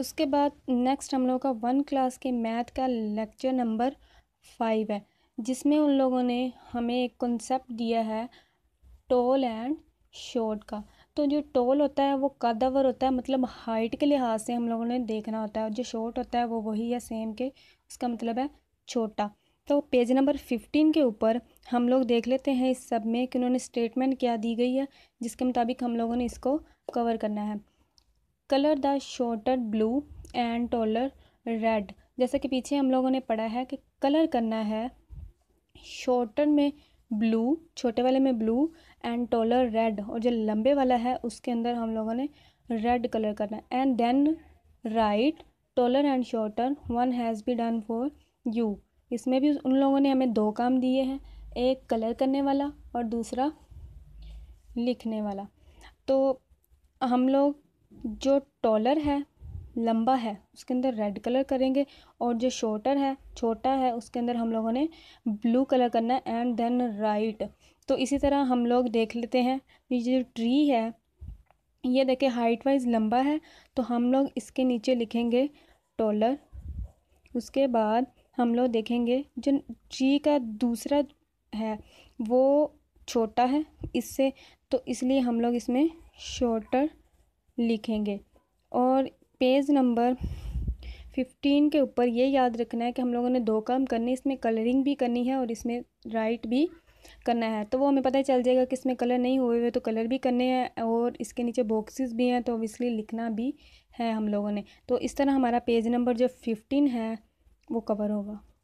उसके बाद नेक्स्ट हम लोगों का वन क्लास के मैथ का लेक्चर नंबर फाइव है जिसमें उन लोगों ने हमें एक कॉन्सेप्ट दिया है टोल एंड शॉर्ट का तो जो टोल होता है वो कदावर होता है मतलब हाइट के लिहाज से हम लोगों ने देखना होता है और जो शॉर्ट होता है वो वही है सेम के उसका मतलब है छोटा तो पेज नंबर फिफ्टीन के ऊपर हम लोग देख लेते हैं इस सब में कि उन्होंने स्टेटमेंट क्या दी गई है जिसके मुताबिक हम लोगों ने इसको कवर करना है colour the shorter blue and taller red जैसा कि पीछे हम लोगों ने पढ़ा है कि कलर करना है शॉर्टर में ब्लू छोटे वाले में ब्लू एंड टॉलर रेड और जो लंबे वाला है उसके अंदर हम लोगों ने रेड कलर करना है and then right taller and shorter one has be done for you इसमें भी उन लोगों ने हमें दो काम दिए हैं एक कलर करने वाला और दूसरा लिखने वाला तो हम लोग जो टॉलर है लंबा है उसके अंदर रेड कलर करेंगे और जो शॉर्टर है छोटा है उसके अंदर हम लोगों ने ब्लू कलर करना है एंड देन राइट तो इसी तरह हम लोग देख लेते हैं ये जो ट्री है ये देखें हाइट वाइज लंबा है तो हम लोग इसके नीचे लिखेंगे टॉलर उसके बाद हम लोग देखेंगे जो ट्री का दूसरा है वो छोटा है इससे तो इसलिए हम लोग इसमें शॉर्टर लिखेंगे और पेज नंबर फिफ्टीन के ऊपर ये याद रखना है कि हम लोगों ने दो काम करने इसमें कलरिंग भी करनी है और इसमें राइट भी करना है तो वो हमें पता चल जाएगा कि इसमें कलर नहीं हुए हुए तो कलर भी करने हैं और इसके नीचे बॉक्सेस भी हैं तो ओबियसली लिखना भी है हम लोगों ने तो इस तरह हमारा पेज नंबर जो फिफ्टीन है वो कवर होगा